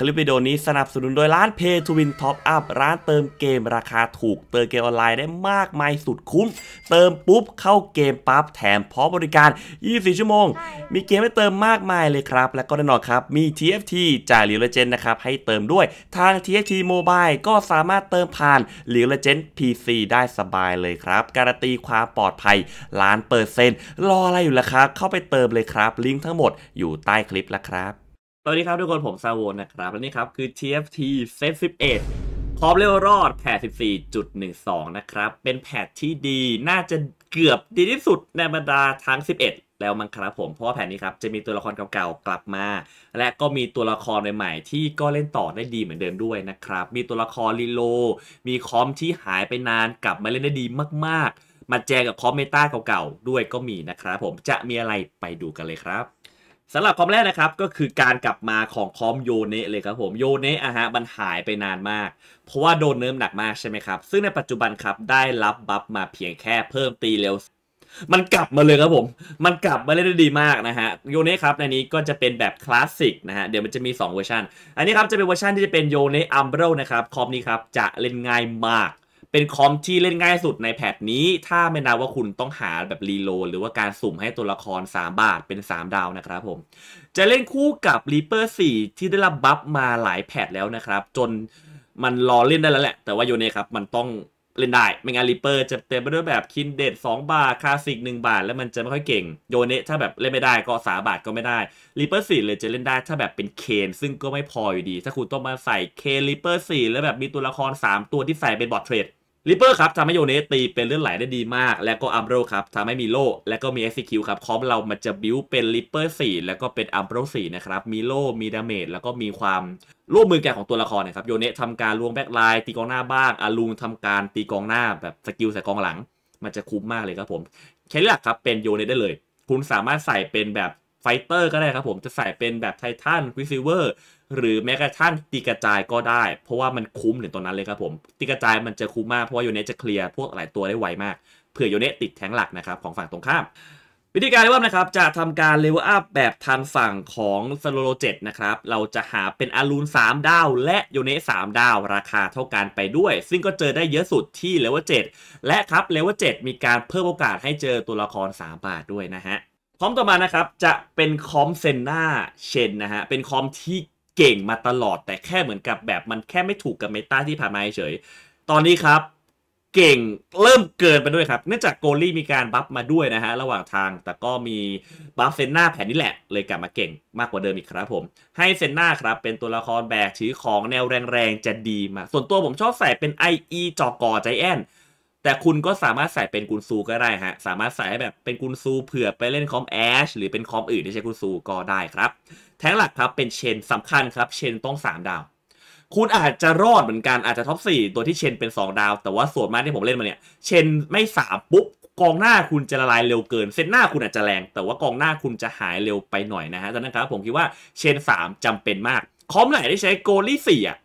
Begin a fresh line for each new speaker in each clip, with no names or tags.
คลิปวิดีโอนี้สนับสนุนโดยร้าน Pay to Win Top Up ร้านเติมเกมราคาถูกเติมเกมออนไลน์ได้มากมายสุดคุ้ม เติมปุ๊บเข้าเกมปั๊บแถมพร้อมบริการ 24 ชั่วโมง มีเกมให้เติมมากมายเลยครับและก็แน่นอนครับมี TFT จากหลิวเลเจนนะครับให้เติมด้วยทาง TFT Mobile ก็สามารถเติมผ่านหลิวเลเจน PC ได้สบายเลยครับ การันตีความปลอดภัยล้านเปอร์เซ็นต์รออะไรอยู่ล่ะครับ เข้าไปเติมเลยครับลิงก์ทั้งหมดอยู่ใต้คลิปแล้วครับสวัสดีครับทุกคนผมซาโวนนะครับและนี่ครับคือ TFT เซต11พร้อมเร็วรอดแพท14.12 นะครับ เป็นแพทที่ดีน่าจะเกือบดีที่สุดในบรรดาทั้ง 11 แล้วมั้งครับผม เพราะว่าแผนนี้ครับจะมีตัวละครเก่าๆกลับมา และก็มีตัวละครใหม่ๆ ที่ก็เล่นต่อได้ดีเหมือนเดิมด้วยนะครับ มีตัวละครลีโลมีคอมที่หายไปนานกลับมาเล่นได้ดีมากๆมาแจกกับคอมเมตาเก่าๆด้วยก็มีนะครับผมจะมีอะไรไปดูกันเลยครับสำหรับคอมแรกนะครับก็คือการกลับมาของคอมโยเนะเลยครับผมโยเนะอะฮะมันหายไปนานมาก เพราะว่าโดนเนิร์มหนักมากใช่ไหมครับซึ่งในปัจจุบันครับได้รับบัฟมาเพียงแค่เพิ่มตีเร็วมันกลับมาเลยครับผม มันกลับมาเล่นได้ดีมากนะฮะโยเนะครับในนี้ก็จะเป็นแบบคลาสสิกนะฮะเดี๋ยวมันจะมี 2 เวอร์ชันอันนี้ครับจะเป็นเวอร์ชันที่จะเป็นโยเนะอัมเบรนะครับคอมนี้ครับจะเล่นง่ายมากเป็นคอมที่เล่นง่ายสุดในแพทนี้ ถ้าไม่นับว่าคุณต้องหาแบบรีโลหรือว่าการสุ่มให้ตัวละคร 3 บาทเป็น 3 ดาวนะครับผม จะเล่นคู่กับ Reaper 4 ที่ได้รับบัฟมาหลายแพทแล้วนะครับ จนมันรอเล่นได้แล้วแหละ แต่ว่าโยเนครับมันต้องเล่นได้ ไม่งั้นรีเปอร์จะเต็มไปด้วยแบบคินเดดสองบาทคาสิกหนึ่งบาท แล้วมันจะไม่ค่อยเก่ง โยเนถ้าแบบเล่นไม่ได้ก็สาบาทก็ไม่ได้ รีเปอร์สี่เลยจะเล่นได้ถ้าแบบเป็นเคนซึ่งก็ไม่พออยู่ดี ถ้าคุณต้องมาใส่เคนรีเปอร์สี่แล้วแบบมีตัวละคร 3 ตัวที่ใส่เป็นบอทเทรดลิเปอร์ครับทำให้โยเนสตีเป็นเลื่อนไหลได้ดีมาก แล้วก็อัมโรครับทำให้มีโลและก็มีเอสซิคิวครับคอมเรามันจะบิวเป็นลิเปอร์สี่แล้วก็เป็นอัมโรสี่นะครับมีโลมีดาเมจแล้วก็มีความร่วมมือแก่ของตัวละครนะครับโยเนสทำการลวงแบ็กไลน์ตีกองหน้าบ้างอาลูนทำการตีกองหน้าแบบสกิลใส่กองหลัง มันจะคุ้มมากเลยครับผมเคลลักครับ เป็นโยเนสได้เลย คุณสามารถใส่เป็นแบบไฟเตอร์ก็ได้ครับผมจะใส่เป็นแบบไททันควิซิเวอร์หรือแม้กระทั่งตีกระจายก็ได้ เพราะว่ามันคุ้มถึงตอนนั้นเลยครับผมตีกระจายมันจะคุ้มมากเพราะว่าโยเนจะเคลียร์พวกหลายตัวได้ไวมากเผื่อโยเนติดแทงหลักนะครับของฝั่งตรงข้าม วิธีการเลเวลนะครับจะทำการเลเวลอัพแบบทางฝั่งของสโลโลเจ็ดนะครับเราจะหาเป็นอารูน 3ดาว และโยเนสามดาวราคาเท่ากันไปด้วย ซึ่งก็เจอได้เยอะสุดที่เลเวลเจ็ดและครับเลเวลเจ็ดมีการเพิ่มโอกาสให้เจอตัวละคร 3 บาทด้วยนะฮะคอมต่อมานะครับจะเป็นคอมเซนนาเชนนะฮะ เป็นคอมที่เก่งมาตลอด แต่แค่เหมือนกับแบบมันแค่ไม่ถูกกับเมตาที่ผ่านมาเฉย ตอนนี้ครับเก่งเริ่มเกินไปด้วยครับเนื่องจากโกลี่มีการบัฟมาด้วยนะฮะ ระหว่างทางแต่ก็มีบัฟเซนนาแผ่นนี้แหละเลยกลับมาเก่งมากกว่าเดิมอีกครับผม ให้เซนนาครับเป็นตัวละครแบกถือของแนวแรงๆจะดีมากส่วนตัวผมชอบใส่เป็น IE จอกอใจแอนแต่คุณก็สามารถใส่เป็นกุนซูก็ได้ฮะสามารถใส่แบบเป็นกุนซูเผื่อไปเล่นคอมแอชหรือเป็นคอมอื่นที่ใช้กุนซูก็ได้ครับแท้งหลักครับเป็นเชนสำคัญครับ เชนต้อง 3 ดาว คุณอาจจะรอดเหมือนกันอาจจะท็อป4ตัวที่เชนเป็น 2 ดาว แต่ว่าส่วนมากที่ผมเล่นมาเนี่ยเชนไม่3ปุ๊บกองหน้าคุณจะละลายเร็วเกินเซตหน้าคุณอาจจะแรง แต่ว่ากองหน้าคุณจะหายเร็วไปหน่อยนะฮะดังนั้นครับผมคิดว่าเชน3 จำเป็นมากคอมไหนที่ใช้โกลี่สี่อ่ะ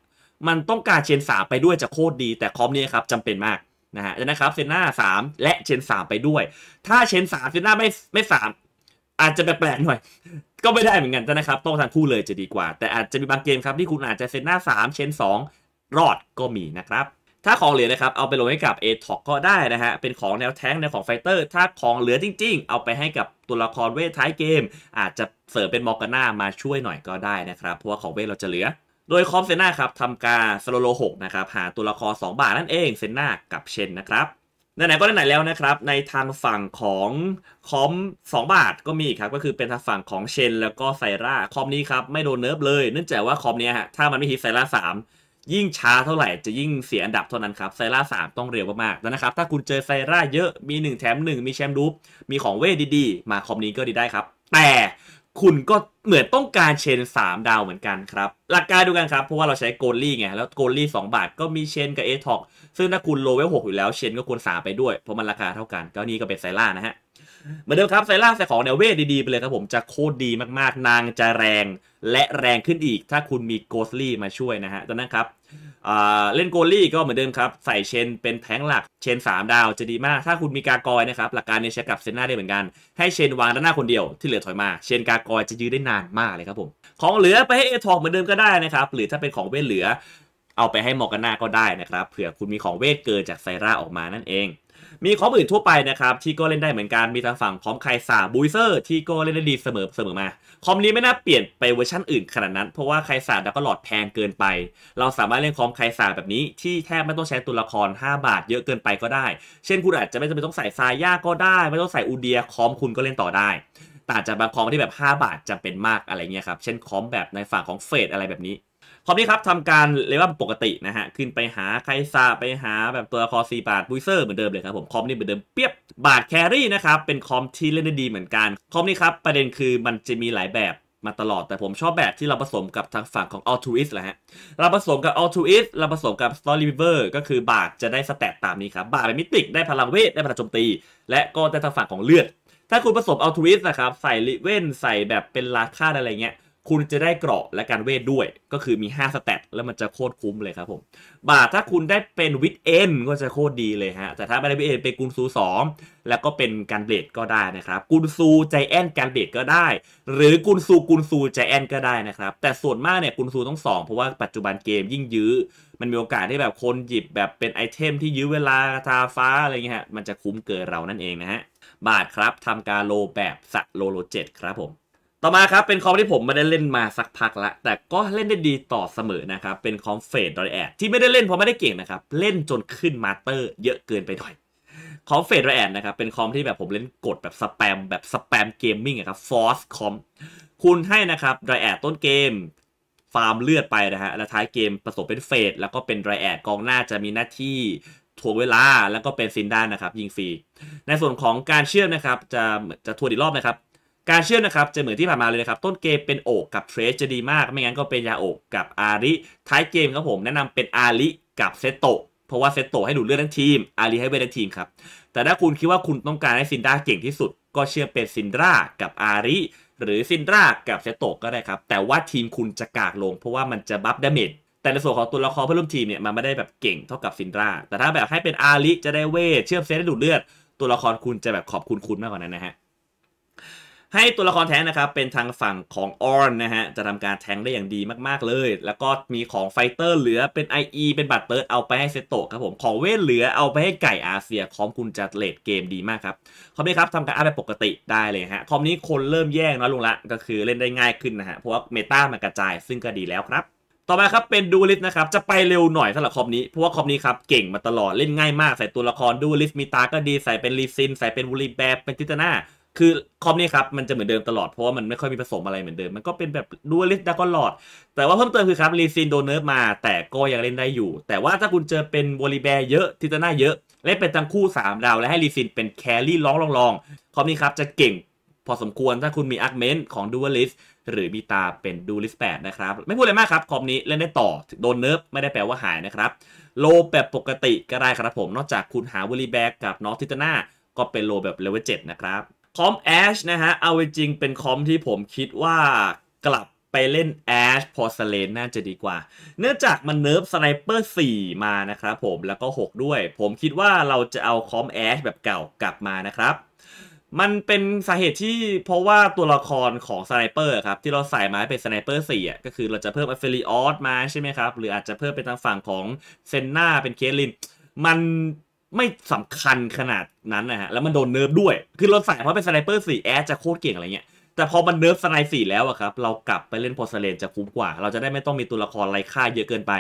มันต้องการเชน3ไปด้วยจะโคตรดีแต่คอมนี้ครับจำเป็นมากนะฮะนะครับเซน่าสามและเชนสามไปด้วย ถ้าเชนสามเซน่าไม่ไม่สามอาจจะแปลกๆหน่อย ก็ไม่ได้เหมือนกันนะครับ ต้องทางคู่เลยจะดีกว่า แต่อาจจะมีบางเกมครับที่คุณอาจจะเซน่าสามเชนสองรอดก็มีนะครับ ถ้าของเหลือนะครับ เอาไปลงให้กับ a t อกก็ได้นะฮะเป็นของแนวแท้งแนวของไฟเตอร์ถ้าของเหลือจริงๆ เอาไปให้กับตัวละครเวทท้ายเกม อาจจะเสริมเป็นมอร์กาน่ามาช่วยหน่อยก็ได้นะครับ เพราะว่าของเวทเราจะเหลือโดยคอมเซน่าครับทำการสโลโลหกนะครับหาตัวละคร2บาทนั่นเองเซน่ากับเชนนะครับไหนๆก็ไหนแล้วนะครับในทางฝั่งของคอม2บาทก็มีครับก็คือเป็นทางฝั่งของเชนแล้วก็ไซร่าคอมนี้ครับไม่โดนเนิร์ฟเลยเนื่องจากว่าคอมนี้ฮะถ้ามันไม่ฮิตไซร่า3ยิ่งช้าเท่าไหร่จะยิ่งเสียอันดับเท่านั้นครับไซร่า3ต้องเร็วมากๆนะครับถ้าคุณเจอไซร่าเยอะมี1แถม1 มีแชมป์ดูปมีของเวทดีๆ มาคอมนี้ก็ดีได้ครับแต่คุณก็เหมือนต้องการเชน 3 ดาวเหมือนกันครับ หลักการดูกันครับ เพราะว่าเราใช้โกลลี่ไง แล้วโกลลี่ 2 บาทก็มีเชนกับเอทอกซึ่งถ้าคุณโลเวล6อยู่แล้วเชนก็ควร3ไปด้วย เพราะมันราคาเท่ากันก็นี้ก็เป็นไซล่านะฮะ เหมือนเดิมครับไซล่าใส่ของแนวเวทดี ๆ ไปเลยครับผม จะโคตรดีมาก ๆนางจะแรงและแรงขึ้นอีกถ้าคุณมีโกลลี่มาช่วยนะฮะดังนั้นครับเล่นโกลี่ก็เหมือนเดิมครับใส่เชนเป็นแทงหลัก เชน3 ดาวจะดีมากถ้าคุณมีกากอยนะครับหลักการนี้ใช้กับเซนนาได้เหมือนกัน ให้เชนวางด้านหน้าคนเดียวที่เหลือถอยมา เชนกากอยจะยื้อได้นานมากเลยครับผมของเหลือไปให้เอทอกเหมือนเดิมก็ได้นะครับหรือถ้าเป็นของเวทเหลือ เอาไปให้มอกกาน่าก็ได้นะครับ เผื่อคุณมีของเวทเกินจากไซร่าออกมานั่นเองมีคอมอื่นทั่วไปนะครับที่ก็เล่นได้เหมือนกันมีทางฝั่งพร้อมไคซาบูเซอร์ที่ก็เล่นได้ดีเสมอเสมอมาคอมนี้ไม่น่าเปลี่ยนไปเวอร์ชั่นอื่นขนาดนั้น เพราะว่าไคซาดาก็หลอดแพงเกินไป เราสามารถเล่นคอมไคซาแบบนี้ ที่แทบไม่ต้องใช้ตัวละคร 5 บาทเยอะเกินไปก็ได้ เช่นคุณอาจจะไม่จำเป็นต้องใส่ซายาก็ได้ไม่ต้องใส่อูเดียคอมคุณก็เล่นต่อได้ต่างจากบางคอมที่แบบ 5 บาทจำเป็นมากอะไรเงี้ยครับเช่นคอมแบบในฝั่งของเฟดอะไรแบบนี้ทอมนี้ครับทำการเลเวลปกตินะฮะขึ้นไปหาไคซาไปหาแบบตัวคอซีบาทบูเซอร์เหมือนเดิมเลยครับผมคอมนี่เหมือนเดิมเปียบบาทแครี่นะครับเป็นคอมที่เล่นได้ดีเหมือนกัน คอมนี่ครับประเด็นคือมันจะมีหลายแบบมาตลอดแต่ผมชอบแบบที่เราผสมกับทางฝั่งของ a l t ท u i s t แหละฮะเราผสมกับ a l t ท u i s t เราผสมกับ story เว v e r ก็คือบาทจะได้สแตตตามนี้ครับบาทเป็นมิติกได้พลังเวทได้พลังโจมตีและก็ได้ทางฝั่งของเลือด ถ้าคุณผสม a l t ท u i s t นะครับใส่ลิเวนใส่แบบเป็นราคาอะไรเงี้ยคุณจะได้เกราะและการเวทด้วย ก็คือมี5สเตตแล้วมันจะโคตรคุ้มเลยครับผมบาทถ้าคุณได้เป็นวิดเอ็นก็จะโคตรดีเลยฮะแต่ถ้าไม่ได้วิดเอนเป็นกุนซูสองแล้วก็เป็นการเบรดก็ได้นะครับกุนซูใจแอนการเบรดก็ได้ หรือกุนซูกุนซูใจแอนก็ได้นะครับแต่ส่วนมากเนี่ยกุนซูต้องสองเพราะว่าปัจจุบันเกมยิ่งยื้อมันมีโอกาสที่แบบคนหยิบแบบเป็นไอเทมที่ยื้อเวลาทาฟ้าอะไรเงี้ยฮะมันจะคุ้มเกินเรานั่นเองนะฮะบาทครับทำการโลแบบสัโลโลเจ็ดครับผมต่อมาครับเป็นคอมที่ผมไม่ได้เล่นมาสักพักละแต่ก็เล่นได้ดีต่อเสมอนะครับเป็นคอมเฟดดอยแอดที่ไม่ได้เล่นเพราะไม่ได้เก่งนะครับเล่นจนขึ้นมาเตอร์ เยอะเกินไปหน่อยคอมเฟดดอยแอดนะครับเป็นคอมที่แบบผมเล่นกดแบบสแปม แบบสแปมเกมมิ่งครับฟอร์สคอมคุณให้นะครับดอยแอดต้นเกมฟาร์มเลือดไปนะฮะแล้วท้ายเกมผสมเป็นเฟดแล้วก็เป็นอยแอดกองหน้าจะมีหน้าที่ทวงเวลาแล้วก็เป็นซินด้านนะครับยิงฟรีในส่วนของการเชื่อมนะครับจะจะทวนอีกรอบนะครับการเชื่อมนะครับ จะเหมือนที่ผ่านมาเลยนะครับ ต้นเกมเป็นโอกกับเทรสจะดีมากไม่งั้นก็เป็นยาโอกกับอาริท้ายเกมครับผม แนะนำเป็นอาริกับเซโตะเพราะว่าเซโตะให้ดูเลือดทั้งทีมอาริให้เวททั้งทีมครับ แต่ถ้าคุณคิดว่าคุณต้องการให้ซินด้าเก่งที่สุด ก็เชื่อมเป็นซินดรากับอาริหรือซินดรากับเซโตะก็ได้ครับ แต่ว่าทีมคุณจะกากลง เพราะว่ามันจะบัฟดาเมจแต่ในส่วนของตัวละครเพื่อนร่วมทีมเนี่ยมันไม่ได้แบบเก่งเท่ากับซินดราแต่ถ้าแบบให้เป็นอาริจะได้เวทเชื่อมเซตให้ดูเลือดตัวละครคุณจะแบบขอบคุณคุณมากกว่านั้นนะฮะให้ตัวละครแท้นะครับเป็นทางฝั่งของออนนะฮะจะทำการแทงได้อย่างดีมากๆเลยแล้วก็มีของไฟเตอร์เหลือเป็น IE เป็นบัตรเติร์ดเอาไปให้เซโตะครับผม ของเวทเหลือเอาไปให้ไก่อาเซียคอมคุณจะเลดเกมดีมากครับคอมนี้ครับทำการอัพไปปกติได้เลยฮะคอมนี้คนเริ่มแย่งน้อยลงละ ก็คือเล่นได้ง่ายขึ้นนะฮะเพราะว่าเมตามันกระจายซึ่งก็ดีแล้วครับ ต่อมาครับเป็นดูลิสนะครับจะไปเร็วหน่อยสำหรับคอมนี้เพราะว่าคอมนี้ครับเก่งมาตลอดเล่นง่ายมากใส่ตัวละครดูลิสมีตาก็ดีใส่เป็นลีซินใส่เป็นวูลีแบบ เป็นทิตนาคือคอมนี่ครับมันจะเหมือนเดิมตลอดเพราะว่ามันไม่ค่อยมีผสมอะไรเหมือนเดิม มันก็เป็นแบบดูลิสดากอหลอด แต่ว่าเพิ่มเติมคือครับลีซินโดนเนิร์ฟมาแต่ก็ยังเล่นได้อยู่ แต่ว่าถ้าคุณเจอเป็นวอลิแบร์เยอะ ทิตาน่าเยอะเล่นเป็นทั้งคู่3ดาวและให้ลีซินเป็นแครี่ร้องลองลองคอมนี่ครับจะเก่งพอสมควรถ้าคุณมีอาร์เมนต์ของดูลิสหรือมีตาเป็นดูลิสแปดนะครับ ไม่พูดเลยมากครับคอมนี้เล่นได้ต่อโดนเนิร์ฟไม่ได้แปลว่าหายนะครับโลแบบปกติก็ได้ครับผมนอกจากคุณหาวอลีแบ็กกับน็อกทิตนาก็เป็นโลแบบเลเวลเจ็ดนะครับคอมแอชนะฮะเอาจริงเป็นคอมที่ผมคิดว่ากลับไปเล่นแอชพอสเลนน่าจะดีกว่า เนื่องจากมันเนิร์ฟสไนเปอร์4 มานะครับผมแล้วก็ 6 ด้วย ผมคิดว่าเราจะเอาคอมแอชแบบเก่ากลับมานะครับมันเป็นสาเหตุที่เพราะว่าตัวละครของสไนเปอร์ครับที่เราใส่มาเป็นสไนเปอร์สี่อ่ะก็คือเราจะเพิ่มอัฟเฟรีออสมาใช่ไหมครับหรืออาจจะเพิ่มเป็นทางฝั่งของเซนนาเป็นเคลินมันไม่สำคัญขนาดนั้นนะฮะ แล้วมันโดนเนิร์ฟด้วย คือเราใส่เพราะเป็นสไนเปอร์สี่แอดจะโคตรเก่งอะไรเงี้ย แต่พอมันเนิร์ฟสไนสี่แล้วอะครับ เรากลับไปเล่นพอสเลนจะคุ้มกว่า เราจะได้ไม่ต้องมีตัวละครไร้ค่าเยอะเกินไป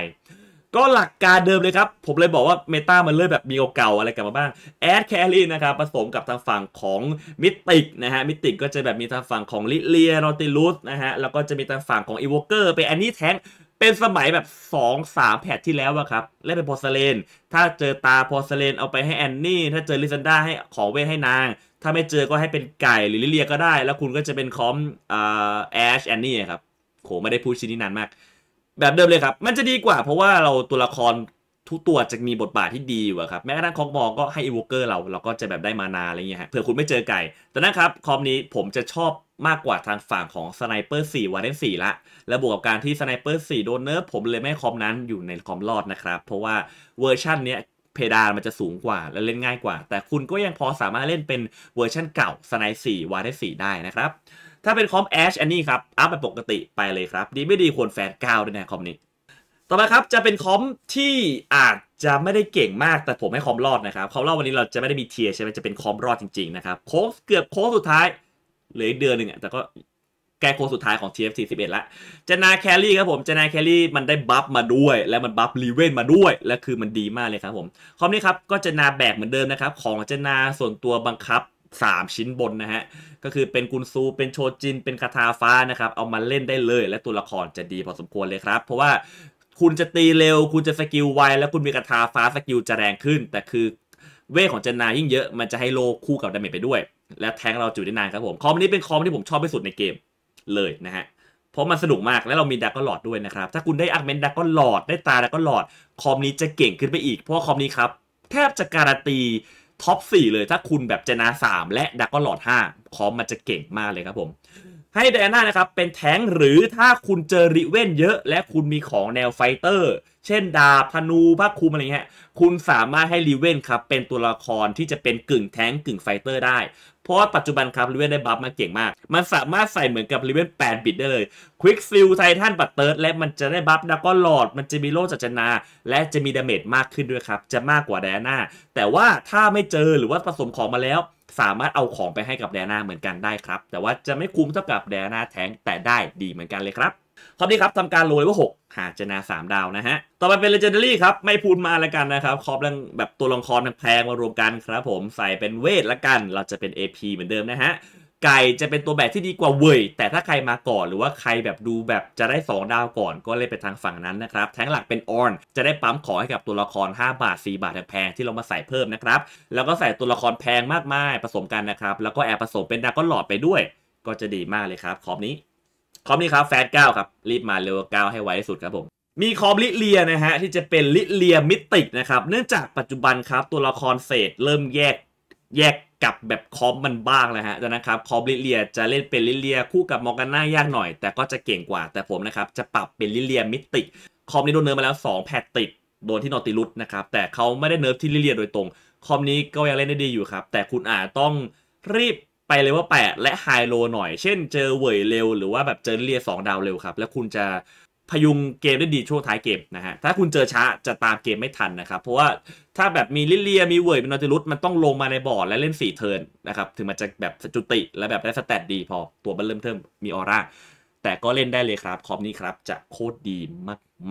ก็หลักการเดิมเลยครับ ผมเลยบอกว่าเมตามันเริ่มแบบมีเก่าอะไรกันมาบ้าง แอดแคลรี่นะครับผสมกับทางฝั่งของมิติกนะฮะ มิติกก็จะแบบมีทางฝั่งของลิเลียโรติลุสนะฮะ แล้วก็จะมีทางฝั่งของอีวอเกอร์ไปอันนี้แท้งเป็นสมัยแบบสองสามแพทที่แล้วอะครับเล่นเป็นพอสเลนถ้าเจอตาพอสเลนเอาไปให้แอนนี่ถ้าเจอลิซันดาให้ขอเวทให้นาง ถ้าไม่เจอก็ให้เป็นไก่หรือลิเลียก็ได้ แล้วคุณก็จะเป็นคอมแอชแอนนี่ครับโหไม่ได้พูดชิ้นนี้นานมาก แบบเดิมเลยครับ มันจะดีกว่า เพราะว่าเราตัวละครทุกตัวจะมีบทบาทที่ดีกว่าครับ แม้กระทั่งคองมอก็ให้อีวอเกอร์เราเราก็จะแบบได้มานาอะไรเงี้ยเผื่อคุณไม่เจอไก่ แต่นะครับคอมนี้ผมจะชอบมากกว่าทางฝั่งของสไนเปอร์ 4 วาเลนสี่ละและบวกกับการที่สไนเปอร์ 4 โดนเนิร์ฟผมเลยไม่คอมนั้นอยู่ในคอมรอดนะครับ เพราะว่าเวอร์ชันเนี้ยเพดานมันจะสูงกว่า และเล่นง่ายกว่า แต่คุณก็ยังพอสามารถเล่นเป็นเวอร์ชันเก่าสไนสี่วาเลนสีได้นะครับ ถ้าเป็นคอมแอชอันนี้ครับ อัพไปปกติไปเลยครับ ดีไม่ดีควรแฟนก้าวด้วยนะคอมนี้ ต่อมาครับจะเป็นคอมที่อาจจะไม่ได้เก่งมากแต่ผมให้คอมรอดนะครับคอมรอดวันนี้เราจะไม่ได้มีเทียใช่ไหมจะเป็นคอมรอดจริงๆนะครับโค้งเกือบโค้งสุดท้ายเหลืออีกเดือนหนึ่งอ่ะแต่ก็แกโคสุดท้ายของ TF 41ละจนาแคลรี่ครับผมจนาแคลรี่มันได้บัฟมาด้วย และมันบัฟรีเวนมาด้วยและคือมันดีมากเลยครับผมคอมนี้ครับก็จนาแบกเหมือนเดิมนะครับของจนาส่วนตัวบังคับ3ชิ้นบนนะฮะก็คือเป็นกุนซู เป็นโชจินเป็นคาทาฟ้านะครับเอามาเล่นได้เลย และตัวละครจะดีพอสมควรเลยครับ เพราะว่าคุณจะตีเร็วคุณจะสกิลไวแล้วคุณมีคาทาฟ้าสกิลจะแรงขึ้น แต่คือเวของจนา ยิ่งเยอะมันจะให้โลคู่กับดาเมจไปด้วยและแทงเราจุดได้นานครับผมคอมนี้เป็นคอมที่ผมชอบที่สุดในเกมเลยนะฮะ เพราะมันสนุกมากและเรามีดักก็หลอดด้วยนะครับ ถ้าคุณได้อักเมนดักก็หลอดได้ตาดักก็หลอดคอมนี้จะเก่งขึ้นไปอีกเพราะคอมนี้ครับ แทบจะการันตีท็อป4เลย ถ้าคุณแบบเจนา3และดักก็หลอด5คอมมันจะเก่งมากเลยครับผม ให้ไดอาน่านะครับเป็นแท้งหรือถ้าคุณเจอริเว่นเยอะ และคุณมีของแนวไฟเตอร์เช่น ดาบธนูพระคุมอะไรเงี้ยคุณสามารถให้ลิเวนครับเป็นตัวละครที่จะเป็นกึ่งแทงกึ่งไฟเตอร์ได้ เพราะปัจจุบันครับลิเวนได้บัฟมาเก่งมาก มันสามารถใส่เหมือนกับลิเวน8บิตได้เลยควิกซิลไททันบัตเติร์ดและมันจะได้บัฟแล้วก็หลอดมันจะมีโล่จัจนา และจะมีดาเมจมากขึ้นด้วยครับ จะมากกว่าแดน่าแต่ว่าถ้าไม่เจอหรือว่าผสมของมาแล้ว สามารถเอาของไปให้กับแดน่าเหมือนกันได้ครับแต่ว่าจะไม่คุ้มเท่ากับแดน่าแทงแต่ได้ดีเหมือนกันเลยครับครับนี้ครับทำการโรยว่า 6 หากเจนา 3 ดาวนะฮะ ต่อไปเป็น Legendary ครับ ไม่พูดมาละกันนะครับคอปเรื่องแบบตัวลองคอมแพงมารวมกันครับผมใส่เป็นเวทละกัน เราจะเป็น AP เหมือนเดิมนะฮะ ไก่จะเป็นตัวแบบที่ดีกว่าเวยแต่ถ้าใครมาก่อน หรือว่าใครแบบดูแบบจะได้ 2 ดาวก่อนก็เล่นไปทางฝั่งนั้นนะครับแทงหลักเป็นออน จะได้ปั๊มขอให้กับตัวละคร 5 บาท 4 บาทแพงที่เรามาใส่เพิ่มนะครับแล้วก็ใส่ตัวละครแพงมากมายผสมกันนะครับแล้วก็แอบผสมเป็นดาก็หลอดไปด้วยก็จะดีมากเลยครับคอบนี้คอมนี้ครับแฟตเก้าครับรีบมาเร็วเก้าให้ไวที่สุดครับผมมีคอมลิเลียนะฮะที่จะเป็นลิเลียมิติกนะครับเนื่องจากปัจจุบันครับตัวละครเศษเริ่มแยกแยกกับแบบคอมมันบ้างแล้วฮะดังนั้นครับคอมลิเลียจะเล่นเป็นลิเลีย คู่กับมอร์กาน่ายากหน่อย แต่ก็จะเก่งกว่า แต่ผมนะครับจะปรับเป็นลิเลียมิติกคอมนี้โดนเนิร์ฟมาแล้ว 2แพทติดโดนที่นอติลุสนะครับแต่เขาไม่ได้เนิร์ฟที่ลิเลีย โดยตรง คอมนี้ก็ยังเล่นได้ดีอยู่ครับ แต่คุณอาจต้องรีบไปเลเวลแปดและไฮโล หน่อย เช่นเจอเวยเร็วหรือว่าแบบเจอเรียสองดาวเร็วครับ แล้วคุณจะพยุงเกมได้ดีช่วงท้ายเกมนะฮะ ถ้าคุณเจอช้าจะตามเกมไม่ทันนะครับ เพราะว่าถ้าแบบมีลิเลียมีเวยเป็นนอติลุสมันต้องลงมาในบอร์ดและเล่นีเทิร์นนะครับถึงมันจะแบบจุติและแบบได้สแตตดีพอตัวมันเริ่มเทิมมีออร่าแต่ก็เล่นได้เลยครับคอมนี้ครับจะโคตรดี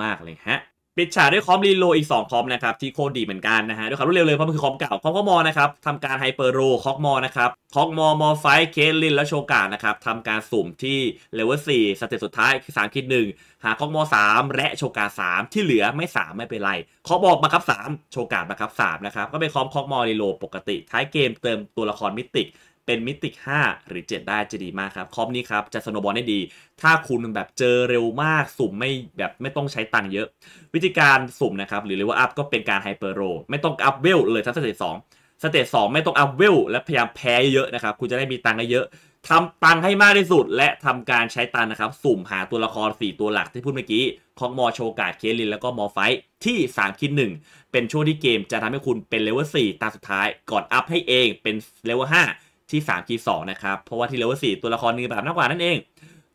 มาก ๆเลยฮะปิดฉากด้วยคอมรีโลอีก2คอมนะครับที่โคตรดีเหมือนกันนะฮะด้วยความรวดเร็วเลยเพราะมันคือคอมเก่าคอมก็มอนะครับทำการไฮเปอร์โรคอกมอนะครับคอกมอมอไฟเคสลินและโชกานะครับทำการสุ่มที่เลเวลสี่สเตจสุดท้ายคือสามคิดหนึ่งหาคอกมอสามและโชกาสามที่เหลือไม่สามไม่เป็นไรคอบออมาครับสามโชกามาครับสามนะครับก็เป็นคอมคอกมอรีโลปกติท้ายเกมเติมตัวละครมิติกเป็นมิติ้5หรือ 7 ได้จะดีมากครับ คอมนี้ครับจะสโนบอลได้ดี ถ้าคุณแบบเจอเร็วมาก สุ่มไม่แบบไม่ต้องใช้ตังค์เยอะ วิธีการสุ่มนะครับ หรือเรียกว่าอัพก็เป็นการไฮเปอร์โรไม่ต้องอัพเวลเลยทั้งสเตจสองสเตจสองไม่ต้องอัพเวลและพยายามแพ้เยอะนะครับ คุณจะได้มีตังค์เยอะทำตังให้มากที่สุด และทำการใช้ตังนะครับ สุ่มหาตัวละคร 4 ตัวหลักที่พูดเมื่อกี้ของมอโชกาดเคลิน แล้วก็มอไฟที่3คิด1 เป็นช่วงที่เกมจะทำให้คุณเป็นเลเวล4ตาสุดท้ายก่อนอัพให้เองเป็นเลเวล5ที่3คีย์2นะครับเพราะว่าที่เลเวล4ตัวละครนี้แบบมากกว่านั่นเอง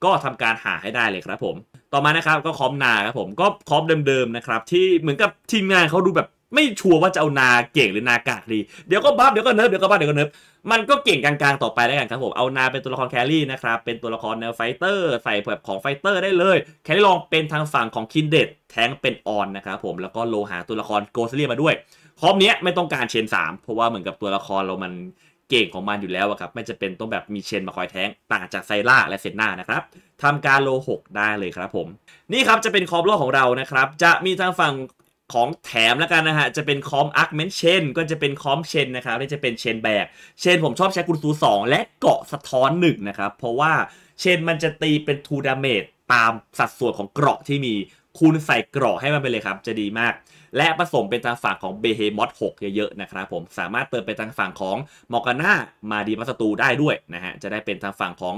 ก็ทำการหาให้ได้เลยครับผมต่อมานะครับก็คอมนาครับผมก็คอมเดิมๆนะครับที่เหมือนกับทีมงานเขาดูแบบ ไม่ชัวร์ว่าจะเอานาเก่งหรือนากากดีเดี๋ยวก็บัฟเดี๋ยวก็เนิร์ฟเดี๋ยวก็บัฟเดี๋ยวก็เนิร์ฟมันก็เก่งกลางๆต่อไปแล้วกันครับผมเอานาเป็นตัวละครแครี่นะครับเป็นตัวละครแนวไฟเตอร์ใส่แบบของไฟเตอร์ได้เลย แครี่ลองเป็นทางฝั่งของคินเดตแทงเป็นออนนะครับผมแล้วก็โลหาตัวละครโกสเลียมาด้วยคอมเนี้ยไม่ต้องการเชน3เพราะว่าเหมือนกับตัวละครเรามันเก่งของมันอยู่แล้วครับไม่จะเป็นต้องแบบมีเชนมาคอยแท้งต่างจากไซล่าและเซนนานะครับทำการโล 6 ได้เลยครับผม นี่ครับจะเป็นคอมโลของเรานะครับ จะมีทางฝั่งของแถมแล้วกันนะฮะจะเป็นคอมอาร์คเมนเชนก็จะเป็นคอมเชนนะครับนี่จะเป็นเชนแบกเชนผมชอบใช้กุลซู2 และเกาะสะท้อน 1 นะครับ เพราะว่าเชนมันจะตีเป็นทูดาเมจตามสัดส่วนของเกราะที่มีคูณใส่เกราะให้มันไปเลยครับ จะดีมากและผสมเป็นทางฝั่งของเบเฮมอส6เยอะๆนะครับผมสามารถเติมเป็นทางฝั่งของมอร์กาน่ามาดีมัสตูได้ด้วยนะฮะจะได้เป็นทางฝั่งของ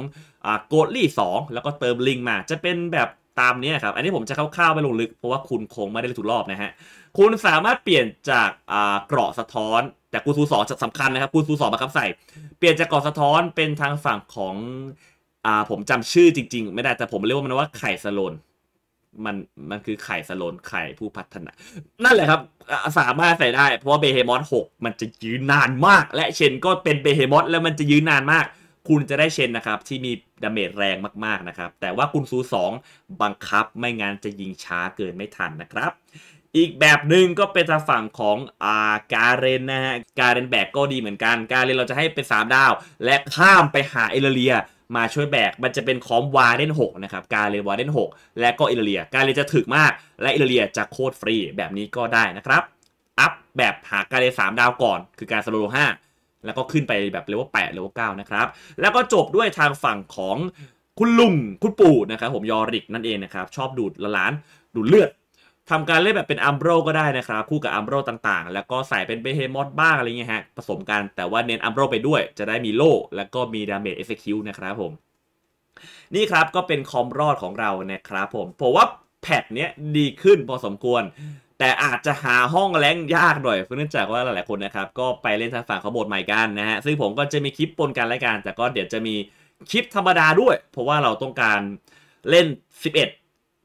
โกลลี่2แล้วก็เติมลิงมา จะเป็นแบบตามนี้ครับ อันนี้ผมจะคร่าวๆไปลงลึกเพราะว่าคุณคงไม่ได้ทุกรอบนะฮะคุณสามารถเปลี่ยนจากเกราะสะท้อนแต่กูซูสองสำคัญนะครับ กูซูสองมาครับใส่ เปลี่ยนจากเกราะสะท้อนเป็นทางฝั่งของอผมจำชื่อจริงๆ ไม่ได้แต่ผมเรียกว่ามันว่าไข่สโลนมันมันคือไข่สโลนไข่ผู้พัฒนา นั่นแหละครับสามารถใส่ได้เพราะว่าเบเฮมอสหกมันจะยืนนานมาก และเชนก็เป็นเบเฮมอสแล้วมันจะยืนนานมาก คุณจะได้เชนนะครับ ที่มีดาเมจแรงมากๆนะครับ แต่ว่าคุณซูสองบังคับไม่งั้นจะยิงช้าเกินไม่ทันนะครับ อีกแบบหนึ่งก็เป็นทางฝั่งของอาการเรนนะฮะการเรนแบกก็ดีเหมือนกัน การเรนเราจะให้เป็น3ดาวและข้ามไปหาเอเลเรียมาช่วยแบก มันจะเป็นคอมวาเดน6นะครับ กาเลวาเดน6 และก็อิลเลีย กาเลจะถึกมาก และอิลเลียจะโคตรฟรีแบบนี้ก็ได้นะครับ อัพแบบหากาเลสามดาวก่อน คือการสโลโลห้าแล้วก็ขึ้นไปแบบเลเวลแปดเลเวลเก้านะครับแล้วก็จบด้วยทางฝั่งของคุณลุงคุณปู่นะครับผมยอริกนั่นเองนะครับ ชอบดูดละล้านดูดเลือดทำการเล่นแบบเป็นอัมโบรก็ได้นะครับ คู่กับอัมโบรต่าง ๆ แล้วก็ใส่เป็นเบเฮมอสบ้างอะไรเงี้ยฮะผสมกัน แต่ว่าเน้นอัมโบรไปด้วย จะได้มีโล่แล้วก็มีดาเมจเอฟเฟคิวนะครับผม นี่ครับก็เป็นคอมรอดของเรานะครับผมผมว่า แพทเนี้ยดีขึ้นพอสมควร แต่อาจจะหาห้องแรงยากหน่อยเนื่องจากว่าหลายๆคนนะครับ ก็ไปเล่นทางฝั่งขาบวนใหม่กันนะฮะซึ่งผมก็จะมีคลิปปนกันและกันแต่ก็เดี๋ยวจะมีคลิปธรรมดาด้วยเพราะว่าเราต้องการเล่น 11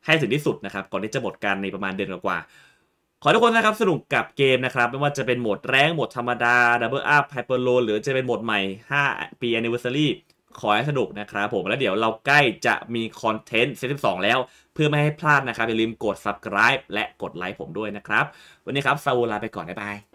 ให้ถึงที่สุดนะครับก่อนที่จะหมดการในประมาณเดือนกว่า ขอทุกคนนะครับสนุกกับเกมนะครับ ไม่ว่าจะเป็นโหมดแรงโหมดธรรมดา ดับเบิลอัพไฮเปอร์โล หรือจะเป็นโหมดใหม่ 5 ปีนิเวอร์ซารีขอให้สนุกนะครับผมแล้วเดี๋ยวเราใกล้จะมีคอนเทนต์เซต12แล้ว เพื่อไม่ให้พลาดนะครับ อย่าลืมกด subscribe และกดไลค์ผมด้วยนะครับ วันนี้ครับซาวลาไปก่อนบ๊ายบาย